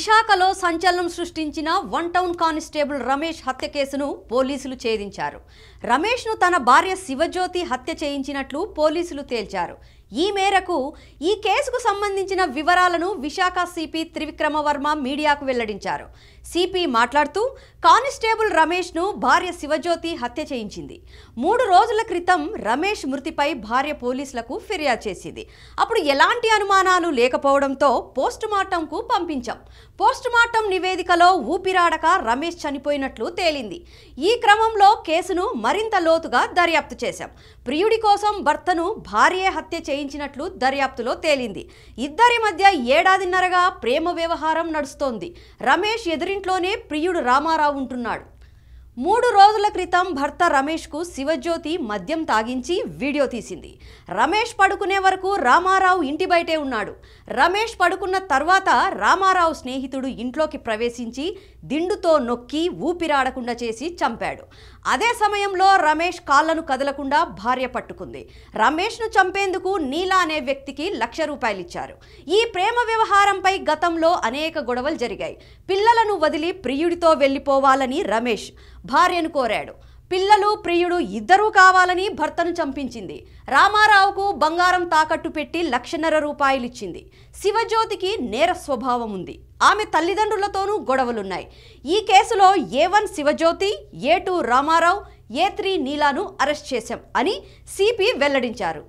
విశాఖలో సంచలనం సృష్టించిన వన్ టౌన్ కానిస్టేబుల్ రమేష్ హత్య కేసును పోలీసులు ఛేదించారు రమేష్ను తన భార్య శివజ్యోతి హత్య చేయించినట్లు పోలీసులు తేల్చారు ఈ మేరకు ఈ కేసుకు సంబంధించిన వివరాలను విశాఖ సిపి త్రివిక్రమవర్మ మీడియాకు వెల్లడించారు సిపి మాట్లాడుతూ కానిస్టేబుల్ రమేష్ను భార్య శివజ్యోతి హత్య చేయించింది మూడు రోజుల క్రితం రమేష్ మృతిపై భార్య పోలీసులకు ఫిర్యాదు చేసింది అప్పుడు ఎలాంటి అనుమానాలు లేకపోవడంతో పోస్టుమార్టంకు పంపించాం పోస్టుమార్టం నివేదికలో ఊపిరాడక రమేష్ చనిపోయినట్లు తేలింది ఈ క్రమంలో కేసును మరింత లోతుగా దర్యాప్తు చేశాం ప్రియుడి కోసం భర్తను భార్యే హత్య చేయి చేయించినట్లు దర్యాప్తులో తేలింది ఇద్దరి మధ్య ఏడాదిన్నరగా ప్రేమ వ్యవహారం నడుస్తోంది రమేష్ ఎదురింట్లోనే ప్రియుడు రామారావు ఉంటున్నాడు మూడు రోజుల క్రితం భర్త రమేష్కు శివజ్యోతి మద్యం తాగించి వీడియో తీసింది రమేష్ పడుకునే వరకు రామారావు ఇంటి బయటే ఉన్నాడు రమేష్ పడుకున్న తర్వాత రామారావు స్నేహితుడు ఇంట్లోకి ప్రవేశించి దిండుతో నొక్కి ఊపిరాడకుండా చేసి చంపాడు అదే సమయంలో రమేష్ కాళ్లను కదలకుండా భార్య పట్టుకుంది రమేష్ను చంపేందుకు నీలా అనే వ్యక్తికి లక్ష రూపాయలు ఇచ్చారు ఈ ప్రేమ వ్యవహారంపై గతంలో అనేక గొడవలు జరిగాయి పిల్లలను వదిలి ప్రియుడితో వెళ్ళిపోవాలని రమేష్ భార్యను కోరాడు పిల్లలు ప్రియుడు ఇద్దరూ కావాలని భర్తను చంపించింది రామారావుకు బంగారం తాకట్టు పెట్టి లక్షన్నర రూపాయలిచ్చింది శివజ్యోతికి నేర స్వభావం ఉంది ఆమె తల్లిదండ్రులతోనూ గొడవలున్నాయి ఈ కేసులో A one Shivajyoti A two Ramarao A three నీలాను అరెస్ట్ చేశాం అని సిపి వెల్లడించారు